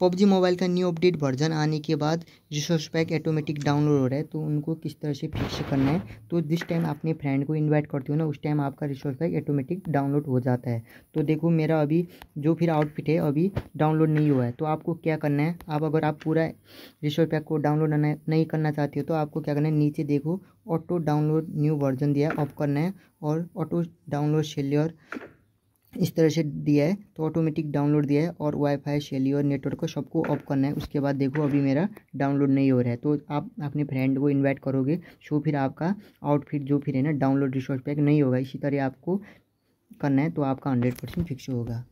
PUBG mobile का new update version आने के बाद रिसोर्स पैक ऑटोमेटिक डाउनलोड हो रहा है तो उनको किस तरह से फिक्स करना है तो जिस टाइम अपने फ्रेंड को इनवाइट करते हो ना उस टाइम आपका रिसोर्स पैक ऑटोमेटिक डाउनलोड हो जाता है तो देखो मेरा अभी जो फिर आउटफिट है अभी डाउनलोड नहीं हुआ है तो आपको क्या करना है आप अगर आप पूरा रिसोर्स पैक को डाउनलोड नहीं करना चाहते हो तो आपको क्या करना है नीचे देखो ऑटो डाउनलोड न्यू वर्जन दिया ऑफ करना है और ऑटो डाउनलोड शेल्योर इस तरह से दिया है तो ऑटोमेटिक डाउनलोड दिया है और वाईफाई शैली और नेटवर्क को सबको ऑफ करना है उसके बाद देखो अभी मेरा डाउनलोड नहीं हो रहा है तो आप अपने फ्रेंड को इनवाइट करोगे सो तो फिर आपका आउटफिट जो फिर है ना डाउनलोड रिसोर्स पैक नहीं होगा इसी तरह आपको करना है तो आपका हंड्रेड परसेंट फिक्स होगा